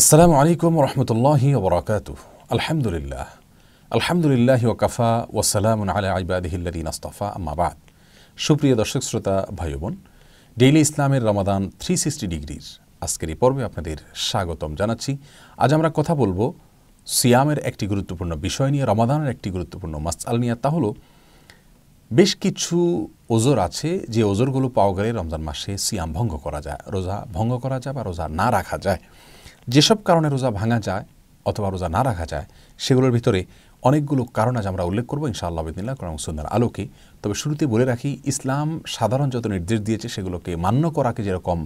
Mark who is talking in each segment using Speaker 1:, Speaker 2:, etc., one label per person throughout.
Speaker 1: আসসালামু আলাইকুম রহমতুল্লাহি ওবরাকাত আলহামদুলিল্লাহ আলহামদুলিল্লাহ ওকাফা ওসালামুন আলাই আইবাদিহিল্লাদিন আস্তফা আমাবাদ সুপ্রিয় দর্শক শ্রোতা ভাই বোন ডেইলি ইসলামের রমাদান থ্রি সিক্সটি ডিগ্রির আজকের এই পর্বে আপনাদের স্বাগতম জানাচ্ছি আজ আমরা কথা বলবো সিয়ামের একটি গুরুত্বপূর্ণ বিষয় নিয়ে রমাদানের একটি গুরুত্বপূর্ণ মাসাল নিয়ে তা হলো বেশ কিছু ওজোর আছে যে ওজোরগুলো পাওয়া গেলে রমজান মাসে সিয়াম ভঙ্গ করা যায় রোজা ভঙ্গ করা যায় বা রোজা না রাখা যায় যেসব কারণে রোজা ভাঙা যায় অথবা রোজা না রাখা যায় সেগুলোর ভিতরে অনেকগুলো কারণ আজ আমরা উল্লেখ করবো ইনশাআল্লাহ আবিদিল্লাহ কারণ সুন্দর আলোকে তবে শুরুতে বলে রাখি ইসলাম সাধারণ যত নির্দেশ দিয়েছে সেগুলোকে মান্য করাকে যেরকম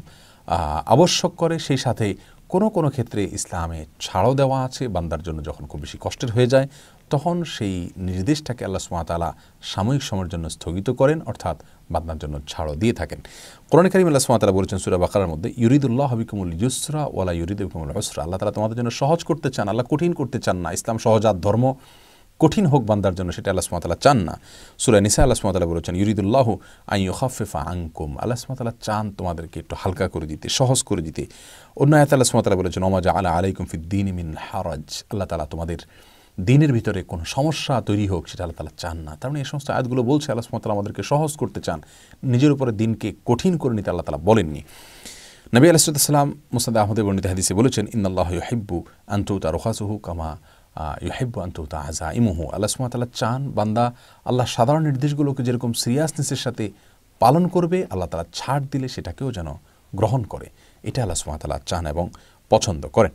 Speaker 1: আবশ্যক করে সেই সাথে কোনো কোনো ক্ষেত্রে ইসলামে ছাড়ও দেওয়া আছে বান্দার জন্য যখন খুব বেশি কষ্টের হয়ে যায় তখন সেই নির্দেশটাকে আল্লাহ সুমাতালা সাময়িক সময়ের জন্য স্থগিত করেন অর্থাৎ বাদনার জন্য ছাড়ও দিয়ে থাকেন কোরআন করিম আল্লাহ সুমাতালা বলেছেন সুরা বাকার মধ্যে ইউরিদুল্লাহ হবিকুমুল ইউসরা ওয়ালা ইউরিদ হবিকুমুল হসরা আল্লাহ তালা তোমাদের জন্য সহজ করতে চান আল্লাহ কঠিন করতে চান না ইসলাম সহজাত ধর্ম কঠিন হোক বান্দার জন্য সেটা আল্লাহ সুমাতালা চান না সুরা নিসা আল্লাহ সুমাতালা বলেছেন ইউরিদুল্লাহ আই ইউহাফেফা আঙ্কুম আল্লাহ সুমাতালা চান তোমাদেরকে একটু হালকা করে দিতে সহজ করে দিতে অন্য আয়াত আল্লাহ সুমাতালা বলেছেন ওমাজা আলা আলাইকুম ফিদ্দিন মিন হারাজ আল্লাহ তালা তোমাদের দিনের ভিতরে কোনো সমস্যা তৈরি হোক সেটা আল্লাহ তালা চান না তার মানে এই সমস্ত আয়াতগুলো বলছে আল্লাহ সুমতলা আমাদেরকে সহজ করতে চান নিজের উপরে দিনকে কঠিন করে নিতে আল্লাহ তালা বলেননি নবী আলাইসালাম মুসাদ আহমদে বর্ণিত হাদিসে বলেছেন ইন্নআল্লাহ ইউহিব্বু আন্তৌতা রোহাসুহু কামা ইউহিব্বু আন্তৌতা আজা ইমুহু আল্লাহ সুমতাল্লাহ চান বান্দা আল্লাহ সাধারণ নির্দেশগুলোকে যেরকম সিরিয়াসনেসের সাথে পালন করবে আল্লাহ তালা ছাড় দিলে সেটাকেও যেন গ্রহণ করে এটা আল্লাহ সুমাতাল্লাহ চান এবং পছন্দ করেন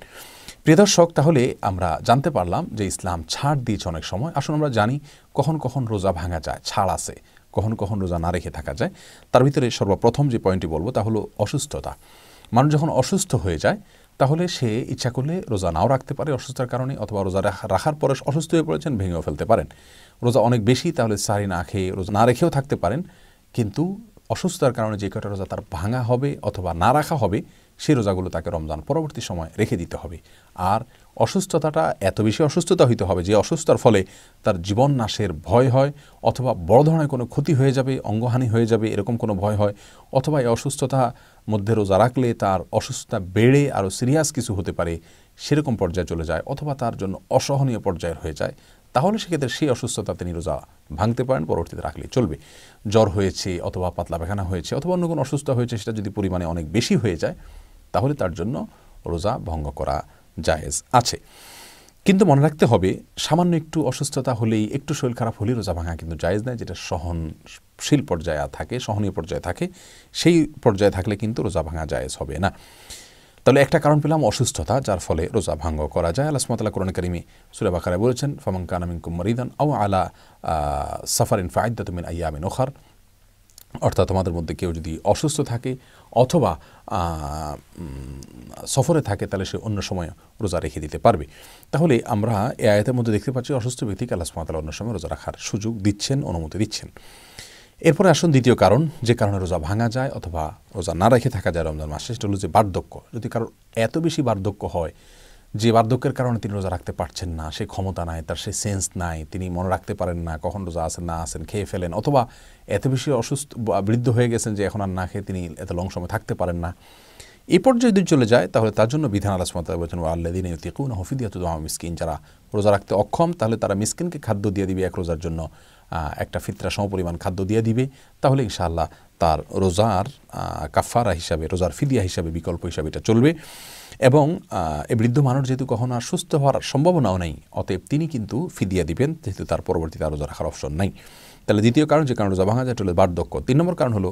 Speaker 1: প্রিয়দর্শক তাহলে আমরা জানতে পারলাম যে ইসলাম ছাড় দিয়েছে অনেক সময় আসলে আমরা জানি কখন কখন রোজা ভাঙা যায় ছাড় আছে কখন কখন রোজা না রেখে থাকা যায় তার ভিতরে সর্বপ্রথম যে পয়েন্টটি বলবো তা হলো অসুস্থতা মানুষ যখন অসুস্থ হয়ে যায় তাহলে সে ইচ্ছা করলে রোজা নাও রাখতে পারে অসুস্থতার কারণে অথবা রোজা রাখার পরে অসুস্থ হয়ে পড়েছেন ভেঙেও ফেলতে পারেন রোজা অনেক বেশি তাহলে সারি না খেয়ে রোজা না রেখেও থাকতে পারেন কিন্তু অসুস্থতার কারণে যে কটা রোজা তার ভাঙা হবে অথবা না রাখা হবে সেই রোজাগুলো তাকে রমজান পরবর্তী সময় রেখে দিতে হবে আর অসুস্থতাটা এত বেশি অসুস্থতা হইতে হবে যে অসুস্থতার ফলে তার জীবন নাশের ভয় হয় অথবা বড় ধরনের কোনো ক্ষতি হয়ে যাবে অঙ্গহানি হয়ে যাবে এরকম কোনো ভয় হয় অথবা এই অসুস্থতা মধ্যে রোজা রাখলে তার অসুস্থতা বেড়ে আরও সিরিয়াস কিছু হতে পারে সেরকম পর্যায়ে চলে যায় অথবা তার জন্য অসহনীয় পর্যায়ের হয়ে যায় তাহলে সেক্ষেত্রে সেই অসুস্থতা তিনি রোজা ভাঙতে পারেন পরবর্তীতে রাখলে চলবে জ্বর হয়েছে অথবা পাতলা পেখানা হয়েছে অথবা অন্য কোনো অসুস্থ হয়েছে সেটা যদি পরিমাণে অনেক বেশি হয়ে যায় তাহলে তার জন্য রোজা ভঙ্গ করা জায়েজ আছে কিন্তু মনে রাখতে হবে সামান্য একটু অসুস্থতা হলেই একটু শরীর খারাপ হলেই রোজা ভাঙা কিন্তু জায়েজ নয় যেটা সহনশীল পর্যায়ে থাকে সহনীয় পর্যায়ে থাকে সেই পর্যায়ে থাকলে কিন্তু রোজা ভাঙা জায়েজ হবে না তাহলে একটা কারণ পেলাম অসুস্থতা যার ফলে রোজা ভাঙ্গ করা যায় আল্লাহ সুমতাল্লাহ কোরআন কারিমি সুরেবাকারে বলেছেন ফামাং কানামিন মরিদান আও আলা সাফার ইন ফায়দাতমিন আয়ামিন ওখার অর্থাৎ তোমাদের মধ্যে কেউ যদি অসুস্থ থাকে অথবা সফরে থাকে তাহলে সে অন্য সময় রোজা রেখে দিতে পারবে তাহলে আমরা এ আয়তের মধ্যে দেখতে পাচ্ছি অসুস্থ ব্যক্তিকে আল্লাহ সুমাতালা অন্য সময় রোজা রাখার সুযোগ দিচ্ছেন অনুমতি দিচ্ছেন এরপরে আসুন দ্বিতীয় কারণ যে কারণে রোজা ভাঙা যায় অথবা রোজা না রেখে থাকা যায় রমজান মাসে সেটা হলো যে বার্ধক্য যদি কারোর এত বেশি বার্ধক্য হয় যে বার্ধক্যের কারণে তিনি রোজা রাখতে পারছেন না সে ক্ষমতা নাই তার সে সেন্স নাই তিনি মনে রাখতে পারেন না কখন রোজা আসেন না আসেন খেয়ে ফেলেন অথবা এত বেশি অসুস্থ বৃদ্ধ হয়ে গেছেন যে এখন আর না খেয়ে তিনি এত লং সময় থাকতে পারেন না এ পর্যায়ে যদি চলে যায় তাহলে তার জন্য বিধান আলাস মতায় বলছেন আল্লাদিন ইউতিকুন হফিদিয়াত মিসকিন যারা রোজা রাখতে অক্ষম তাহলে তারা মিসকিনকে খাদ্য দিয়ে দিবে এক রোজার জন্য একটা ফিতরা সমপরিমাণ খাদ্য দিয়ে দিবে তাহলে ইনশাআল্লাহ তার রোজার কাফারা হিসাবে রোজার ফিদিয়া হিসাবে বিকল্প হিসাবে এটা চলবে এবং এ বৃদ্ধ মানুষ যেহেতু কখনো আর সুস্থ হওয়ার সম্ভাবনাও নেই অতএব তিনি কিন্তু ফিদিয়া দিবেন যেহেতু তার পরবর্তীতে আর রোজা রাখার অপশন নাই তাহলে দ্বিতীয় কারণ যে কারণ রোজা ভাঙা যায় হলো বার্ধক্য তিন নম্বর কারণ হলো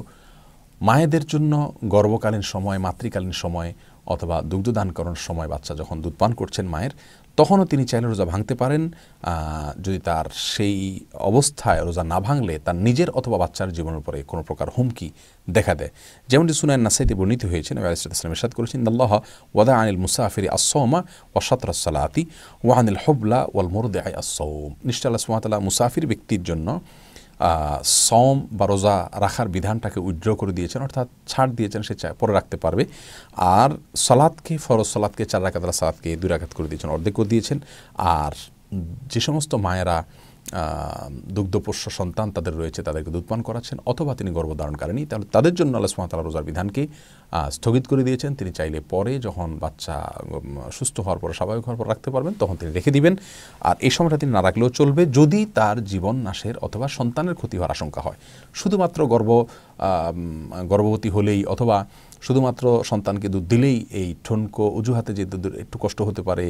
Speaker 1: মায়েদের জন্য গর্ভকালীন সময় মাতৃকালীন সময় অথবা দুগ্ধদান সময় বাচ্চা যখন দুধ পান করছেন মায়ের তখনও তিনি চাইলে রোজা ভাঙতে পারেন যদি তার সেই অবস্থায় রোজা না ভাঙলে তার নিজের অথবা বাচ্চার জীবনের উপরে কোনো প্রকার হুমকি দেখা দেয় যেমনটি সুনায়ন নাসাইতে বর্ণিত হয়েছে নবী আলিসাল ইসলাম ইসাদ করেছেন আল্লাহ ওয়াদা আনিল আসমা আসৌমা ওয়াসাতরাসালাতি ওয়াহানিল হবলা ওয়াল মোরদে আই আসম নিশ্চয় আল্লাহ সুমাতাল্লাহ মুসাফির ব্যক্তির জন্য সম বা রোজা রাখার বিধানটাকে উইড্র করে দিয়েছেন অর্থাৎ ছাড় দিয়েছেন সে পরে রাখতে পারবে আর সলাদকে ফরজ সলাদকে চার রাখাত সালাদকে দুই রাখাত করে দিয়েছেন অর্ধেক করে দিয়েছেন আর যে সমস্ত মায়েরা দুগ্ধপোষ্য সন্তান তাদের রয়েছে তাদেরকে দুধপান করাচ্ছেন অথবা তিনি গর্ভধারণ করেনি তাহলে তাদের জন্য আল্লাহ সুমাতাল রোজার বিধানকে স্থগিত করে দিয়েছেন তিনি চাইলে পরে যখন বাচ্চা সুস্থ হওয়ার পরে স্বাভাবিক হওয়ার পর রাখতে পারবেন তখন তিনি রেখে দিবেন আর এই সময়টা তিনি না রাখলেও চলবে যদি তার জীবন নাশের অথবা সন্তানের ক্ষতি হওয়ার আশঙ্কা হয় শুধুমাত্র গর্ভ গর্ভবতী হলেই অথবা শুধুমাত্র সন্তানকে দুধ দিলেই এই ঠনকো অজুহাতে যে দুধ একটু কষ্ট হতে পারে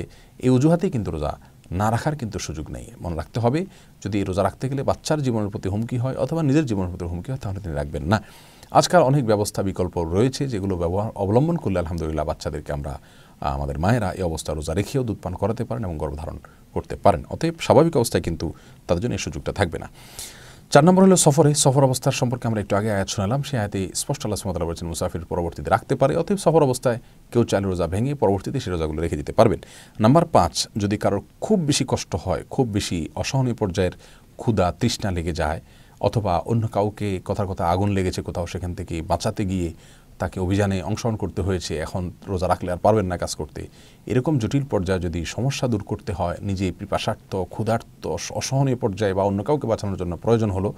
Speaker 1: এই অজুহাতেই কিন্তু রোজা না রাখার কিন্তু সুযোগ নেই মনে রাখতে হবে যদি রোজা রাখতে গেলে বাচ্চার জীবনের প্রতি হুমকি হয় অথবা নিজের জীবনের প্রতি হুমকি হয় তাহলে তিনি রাখবেন না আজকাল অনেক ব্যবস্থা বিকল্প রয়েছে যেগুলো ব্যবহার অবলম্বন করলে আলহামদুলিল্লাহ বাচ্চাদেরকে আমরা আমাদের মায়েরা এই অবস্থা রোজা রেখেও দুধ পান করাতে পারেন এবং গর্ভধারণ করতে পারেন অতএব স্বাভাবিক অবস্থায় কিন্তু তাদের জন্য এই সুযোগটা থাকবে না চার নম্বর হলো সফরে সফর অবস্থার সম্পর্কে আমরা একটু আগে আয়াত শোনালাম সে আয়তে স্পষ্ট আল্লাহ সুমতলা বলছেন মুসাফির পরবর্তীতে রাখতে পারে অতএব সফর অবস্থায় কেউ চাইলে রোজা ভেঙে পরবর্তীতে সে রোজাগুলো রেখে দিতে পারবেন নাম্বার পাঁচ যদি কারোর খুব বেশি কষ্ট হয় খুব বেশি অসহনীয় পর্যায়ের ক্ষুধা তৃষ্ণা লেগে যায় অথবা অন্য কাউকে কথার কথা আগুন লেগেছে কোথাও সেখান থেকে বাঁচাতে গিয়ে তাকে অভিযানে অংশগ্রহণ করতে হয়েছে এখন রোজা রাখলে আর পারবেন না কাজ করতে এরকম জটিল পর্যায়ে যদি সমস্যা দূর করতে হয় নিজে পিপাসার্থ ক্ষুধার্ত অসহনীয় পর্যায়ে বা অন্য কাউকে বাঁচানোর জন্য প্রয়োজন হলো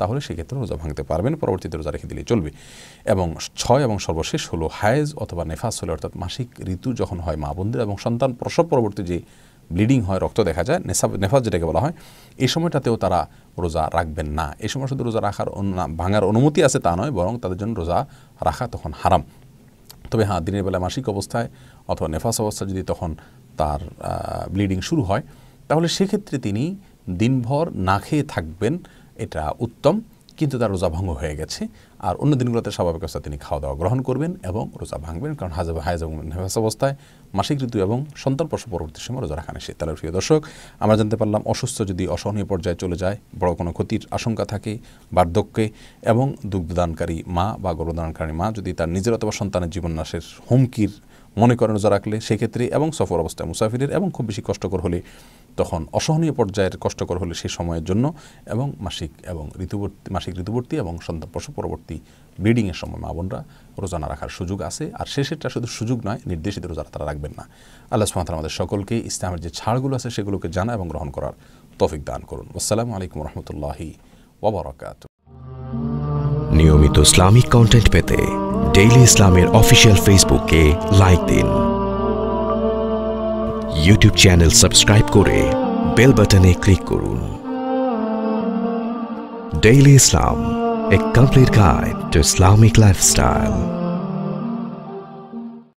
Speaker 1: তাহলে সেক্ষেত্রে রোজা ভাঙতে পারবেন পরবর্তীতে রোজা রেখে দিলে চলবে এবং ছয় এবং সর্বশেষ হলো হায়েজ অথবা নেফাস হলে অর্থাৎ মাসিক ঋতু যখন হয় মা বোনদের এবং সন্তান প্রসব পরবর্তী যে ব্লিডিং হয় রক্ত দেখা যায় নেশাব নেফাজ যেটাকে বলা হয় এই সময়টাতেও তারা রোজা রাখবেন না এই সময় শুধু রোজা রাখার ভাঙার অনুমতি আছে তা নয় বরং তাদের জন্য রোজা রাখা তখন হারাম তবে হ্যাঁ দিনের বেলা মাসিক অবস্থায় অথবা নেফাস অবস্থা যদি তখন তার ব্লিডিং শুরু হয় তাহলে সেক্ষেত্রে তিনি দিনভর না খেয়ে থাকবেন এটা উত্তম কিন্তু তার রোজা ভঙ্গ হয়ে গেছে আর অন্য দিনগুলোতে স্বাভাবিক অবস্থা তিনি খাওয়া দাওয়া গ্রহণ করবেন এবং রোজা ভাঙবেন কারণ হাজার হায়াজ হেফাজ অবস্থায় মাসিক ঋতু এবং সন্তান প্রসব পরবর্তী সময় রোজা রাখা নিশ্চিত তাহলে প্রিয় দর্শক আমরা জানতে পারলাম অসুস্থ যদি অসহনীয় পর্যায়ে চলে যায় বড় কোনো ক্ষতির আশঙ্কা থাকে বার্ধক্যে এবং দুগ্ধদানকারী মা বা গর্ভদানকারী মা যদি তার নিজের অথবা সন্তানের জীবন নাশের হুমকির মনে করে নজর রাখলে সেক্ষেত্রে এবং সফর অবস্থায় মুসাফিরের এবং খুব বেশি কষ্টকর হলে তখন অসহনীয় পর্যায়ের কষ্টকর হলে সেই সময়ের জন্য এবং মাসিক এবং ঋতুবর্তী মাসিক ঋতুবর্তী এবং সন্তান প্রসব পরবর্তী ব্লিডিংয়ের সময় মা বোনরা রোজা না রাখার সুযোগ আছে আর শেষেরটা শুধু সুযোগ নয় নির্দেশিত রোজারা তারা রাখবেন না আল্লাহ সুমাতার আমাদের সকলকে ইসলামের যে ছাড়গুলো আছে সেগুলোকে জানা এবং গ্রহণ করার তফিক দান করুন আসসালামু আলাইকুম রহমতুল্লাহি ওবরাকাত নিয়মিত ইসলামিক কন্টেন্ট পেতে ডেইলি ইসলামের অফিসিয়াল ফেসবুকে লাইক দিন ইউটিউব চ্যানেল সাবস্ক্রাইব করে বেল বাটনে ক্লিক করুন daily Islam a complete guide to Islamic lifestyle